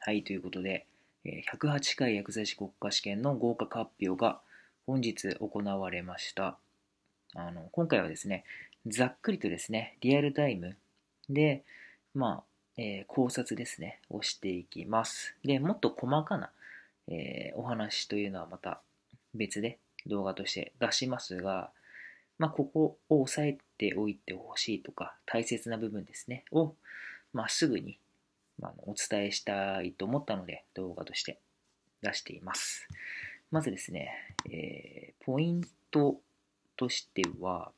はい、ということで、108回薬剤師国家試験の合格発表が本日行われました。あの今回はですね、ざっくりとですね、リアルタイムで、まあ、えー、考察ですね、をしていきます。で、もっと細かな、えー、お話というのはまた別で動画として出しますが、まあ、ここを押さえておいてほしいとか、大切な部分ですね、を、まあ、すぐにまあ、お伝えしたいと思ったので、動画として出しています。まずですね、えー、ポイントとしては、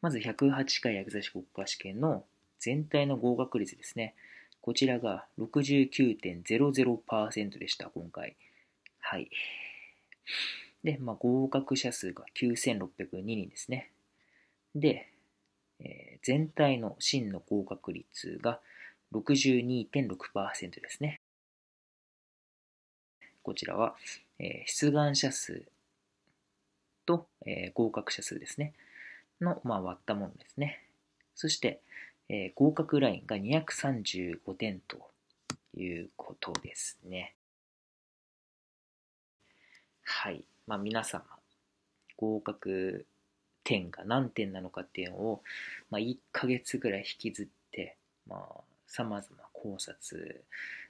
まず108回薬剤師国家試験の全体の合格率ですね。こちらが69.00%でした、今回。はい。で、まあ、合格者数が9602人ですね。で、えー、全体の真の合格率が62.6%ですね。こちらは、えー、出願者数と、えー、合格者数ですね。の、まあ、割ったものですね。そして、えー、合格ラインが235点ということですね。はい。まあ、皆様、合格点が何点なのかっていうのを、まあ、1ヶ月ぐらい引きずって、まあ、さまざま考察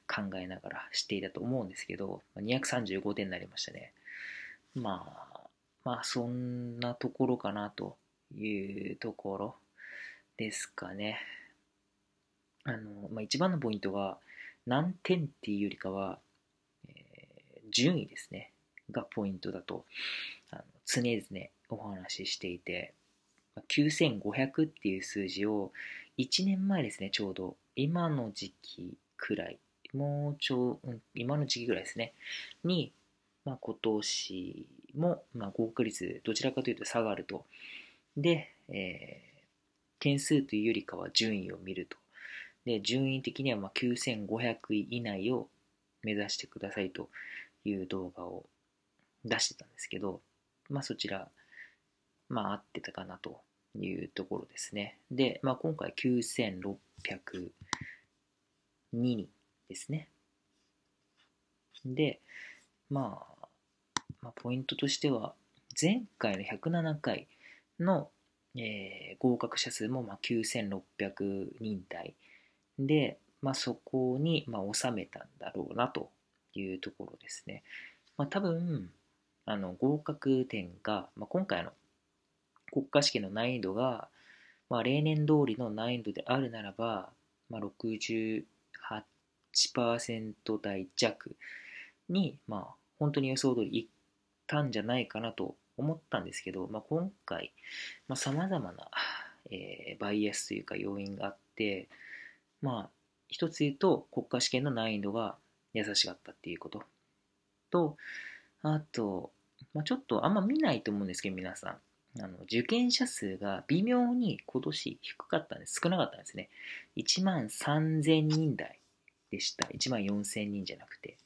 考えながらしていたと思うんですけど235点になりましたねまあまあそんなところかなというところですかねあの、まあ、一番のポイントは何点っていうよりかは、えー、順位ですねがポイントだとあの常々ねお話ししていて9500っていう数字を1年前ですねちょうど今の時期くらい、もうちょう、今の時期ぐらいですね、に、まあ、今年も、まあ、合格率、どちらかというと下がると。で、えー、点数というよりかは順位を見ると。で、順位的にはまあ9500位以内を目指してくださいという動画を出してたんですけど、まあそちら、まあ合ってたかなというところですね。で、まあ、今回9602人ですね。で、まあ、まあ、ポイントとしては、前回の107回の、えー、合格者数もまあ9600人台で、まあ、そこにまあ収めたんだろうなというところですね。まあ、多分あの合格点が、まあ、今回の国家試験の難易度が、まあ、例年通りの難易度であるならば、まあ、68%台弱に、まあ、本当に予想通りいったんじゃないかなと思ったんですけど、まあ、今回、まあ、様々な、えー、バイアスというか要因があって、まあ、一つ言うと国家試験の難易度が優しかったっていうことと、あと、まあ、ちょっとあんま見ないと思うんですけど、皆さん。あの受験者数が微妙に今年低かったんです。少なかったんですね。1万3000人台でした。1万4000人じゃなくて。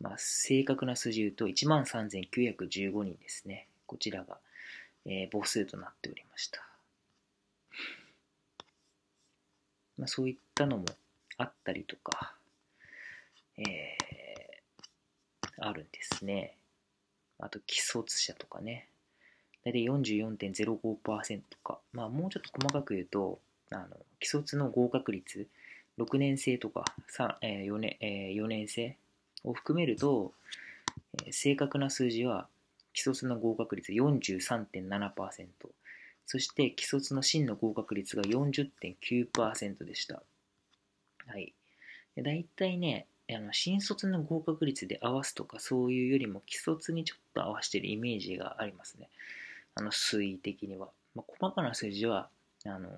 まあ、正確な数字言うと1万3915人ですね。こちらが、えー、母数となっておりました。まあ、そういったのもあったりとか、えー、あるんですね。あと、既卒者とかね。大体44.05%か、まあ、もうちょっと細かく言うと、あの既卒の合格率、6年生とか3、えー、4, 年えー、4年生を含めると、えー、正確な数字は既卒の合格率43.7%、そして既卒の真の合格率が40.9%でした。はい。大体ね、あの新卒の合格率で合わすとかそういうよりも既卒にちょっと合わしてるイメージがありますね。あの推移的には、まあ、細かな数字はあの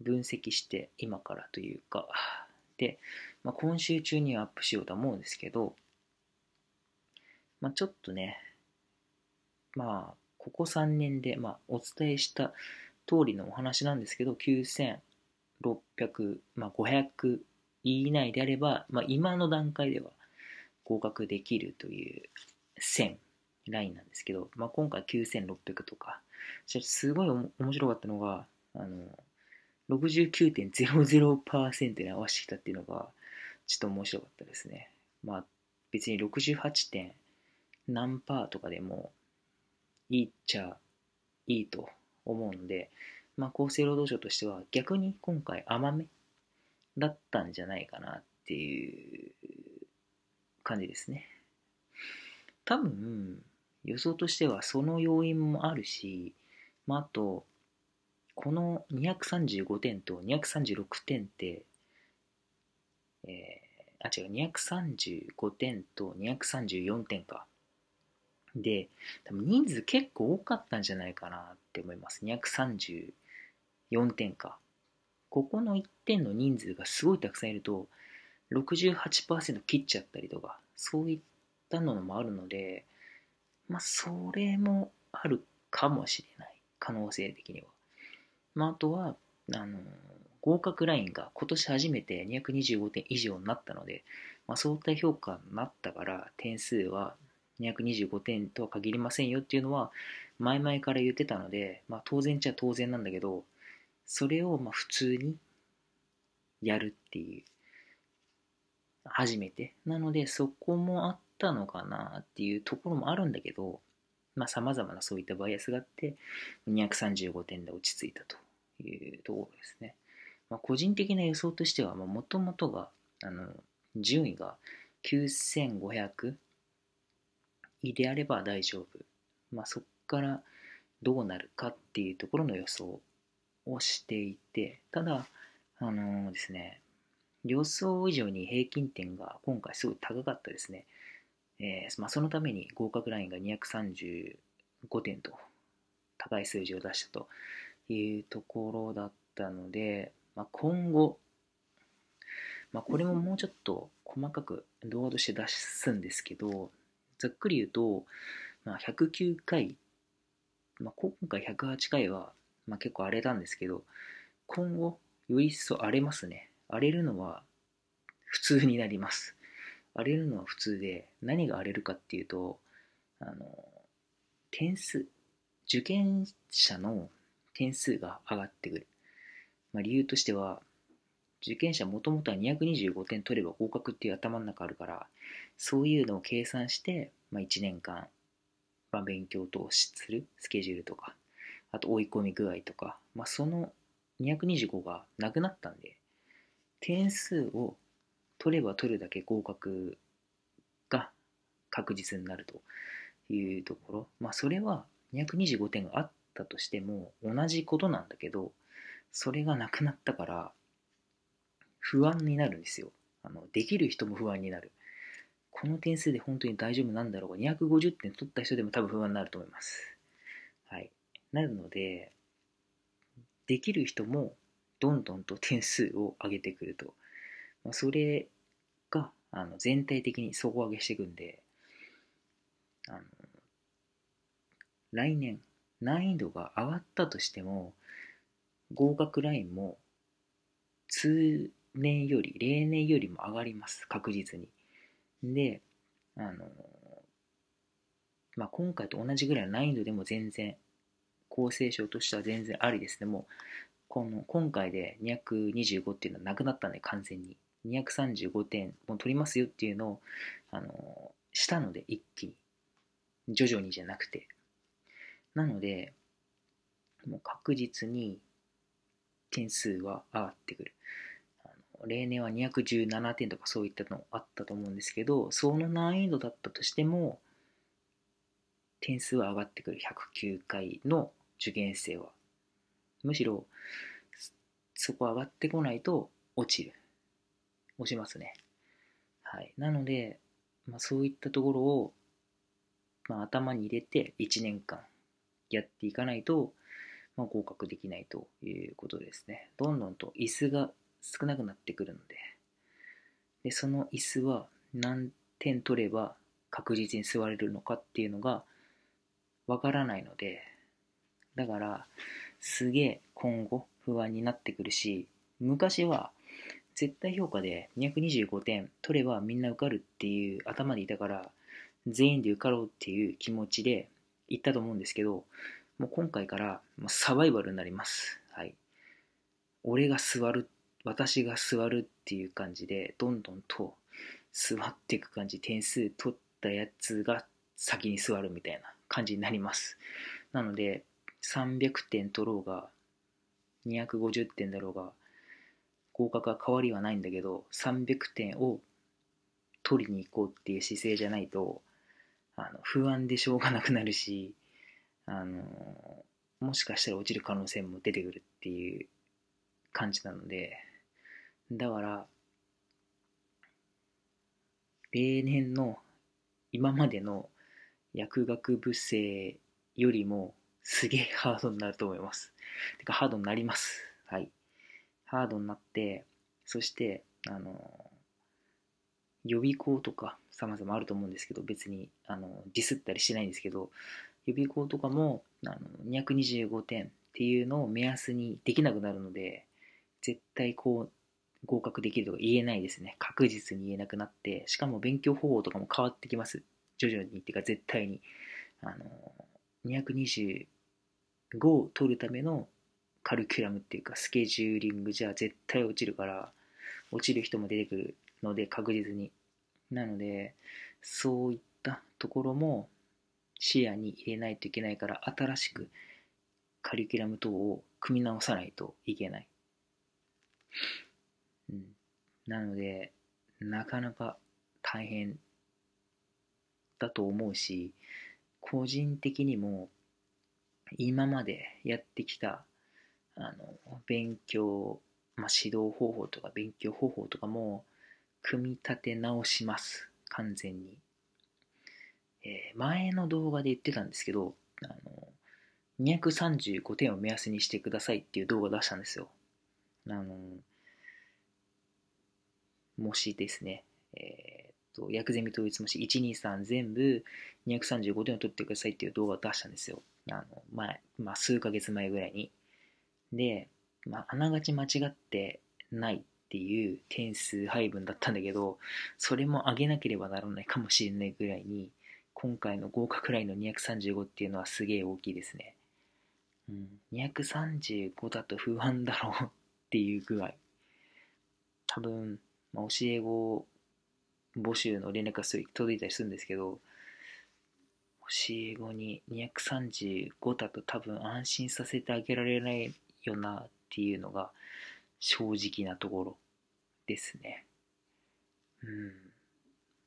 分析して今からというかで、まあ、今週中にはアップしようと思うんですけど、まあ、ちょっとねまあここ3年で、まあ、お伝えした通りのお話なんですけど9600、まあ、500以内であれば、まあ、今の段階では合格できるという線ラインなんですけど、まあ、今回9600とか、すごい面白かったのが、あの、69.00%に合わせてきたっていうのが、ちょっと面白かったですね。まあ、別に 68. 点何パーとかでもいいっちゃいいと思うんで、まあ、厚生労働省としては逆に今回甘めだったんじゃないかなっていう感じですね。多分、予想としてはその要因もあるし、まあ、あと、この235点と236点って、えー、あ、違う、235点と234点か。で、多分人数結構多かったんじゃないかなって思います。234点か。ここの1点の人数がすごいたくさんいると、68%切っちゃったりとか、そういったのもあるので、まあ、それもあるかもしれない。可能性的には。まあ、あとは、あの、合格ラインが今年初めて225点以上になったので、まあ、相対評価になったから点数は225点とは限りませんよっていうのは前々から言ってたので、まあ、当然っちゃ当然なんだけどそれをまあ普通にやるっていう初めてなのでそこもあっったのかなっていうところもあるんだけど、まあ、様々なそういったバイアスがあって、235点で落ち着いたというところですね。まあ、個人的な予想としては、もともとが、あの、順位が9500であれば大丈夫。まあ、そこからどうなるかっていうところの予想をしていて、ただ、あのー、ですね、予想以上に平均点が今回すごい高かったですね。えー、まあ、そのために合格ラインが235点と高い数字を出したというところだったので、まあ、今後、まあ、これももうちょっと細かく動画として出すんですけどざっくり言うと、まあ、109回、まあ、今回108回は、まあ、結構荒れたんですけど今後より一層荒れますね荒れるのは普通になります荒れるのは普通で、何が荒れるかっていうと、あの、点数、受験者の点数が上がってくる。まあ、理由としては、受験者もともとは225点取れば合格っていう頭の中あるから、そういうのを計算して、まあ、1年間、まあ、勉強とするスケジュールとか、あと追い込み具合とか、まあ、その225がなくなったんで、点数を取れば取るだけ合格が確実になるというところ。まあ、それは225点があったとしても同じことなんだけど、それがなくなったから不安になるんですよ。あのできる人も不安になる。この点数で本当に大丈夫なんだろうが、250点取った人でも多分不安になると思います。はい。なので、できる人もどんどんと点数を上げてくると。まあ、それがあの全体的に底上げしていくんで、あの来年難易度が上がったとしても合格ラインも通年より例年よりも上がります確実にであの、まあ、今回と同じぐらいの難易度でも全然厚生省としては全然ありですねもうこの今回で225っていうのはなくなったんで完全に235点もう取りますよっていうのを、あのしたので、一気に。徐々にじゃなくて。なので、もう確実に点数は上がってくる。例年は217点とかそういったのあったと思うんですけど、その難易度だったとしても、点数は上がってくる109回の受験生は。むしろ、そこ上がってこないと落ちる。押しますね。はい。なので、まあ、そういったところを、まあ、頭に入れて1年間やっていかないと、まあ、合格できないということですね。どんどんと椅子が少なくなってくるので、でその椅子は何点取れば確実に座れるのかっていうのがわからないので、だから、すげえ今後不安になってくるし、昔は絶対評価で225点取ればみんな受かるっていう頭でいたから全員で受かろうっていう気持ちで行ったと思うんですけどもう今回からサバイバルになりますはい俺が座る私が座るっていう感じでどんどんと座っていく感じ点数取ったやつが先に座るみたいな感じになりますなので300点取ろうが250点だろうが合格は変わりはないんだけど300点を取りに行こうっていう姿勢じゃないとあの不安でしょうがなくなるしあのもしかしたら落ちる可能性も出てくるっていう感じなのでだから例年の今までの薬学部生よりもすげえハードになると思います。てかハードになります。はい。ハードになって、そして、あの、予備校とか様々あると思うんですけど、別に、あの、ディスったりしないんですけど、予備校とかも、あの、225点っていうのを目安にできなくなるので、絶対こう、合格できるとか言えないですね。確実に言えなくなって、しかも勉強方法とかも変わってきます。徐々にっていうか絶対に。あの、225を取るためのカリキュラムっていうか、スケジューリングじゃ絶対落ちるから、落ちる人も出てくるので、確実に。なので、そういったところも視野に入れないといけないから、新しくカリキュラム等を組み直さないといけない。うん、なので、なかなか大変だと思うし、個人的にも今までやってきたあの勉強、まあ、指導方法とか勉強方法とかも組み立て直します完全に、えー、前の動画で言ってたんですけどあの235点を目安にしてくださいっていう動画出したんですよあの模試ですね、えー、っと薬ゼミ統一模試123全部235点を取ってくださいっていう動画を出したんですよあの前、まあ、数ヶ月前ぐらいにで、まあ、あながち間違ってないっていう点数配分だったんだけど、それも上げなければならないかもしれないぐらいに、今回の合格ラインの235っていうのはすげえ大きいですね。うん、235だと不安だろうっていう具合。多分、まあ、教え子募集の連絡が届いたりするんですけど、教え子に235だと多分安心させてあげられないよなっていうのが正直なところですね。うん。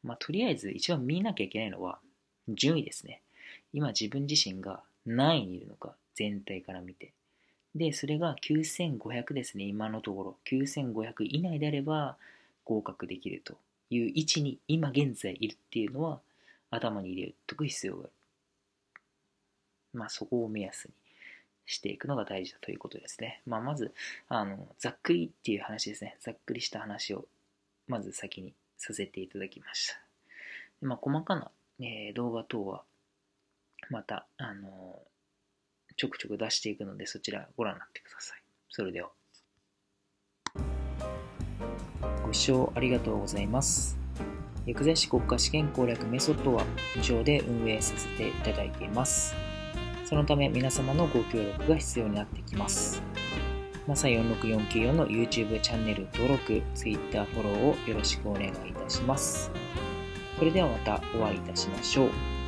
まあ、とりあえず一番見なきゃいけないのは順位ですね。今自分自身が何位にいるのか、全体から見て。で、それが9500ですね、今のところ。9500以内であれば合格できるという位置に今現在いるっていうのは頭に入れとく必要がある。まあそこを目安にしていくのが大事だということですね。まあ、まず、あの、ざっくりっていう話ですね。ざっくりした話を、まず先にさせていただきました。でまあ、細かな、えー、動画等は、また、あのちょくちょく出していくので、そちらご覧になってください。それでは。ご視聴ありがとうございます。薬剤師国家試験攻略メソッドは、部長で運営させていただいています。そのため皆様のご協力が必要になってきます。マサ46494の YouTube チャンネル登録、Twitter フォローをよろしくお願いいたします。それではまたお会いいたしましょう。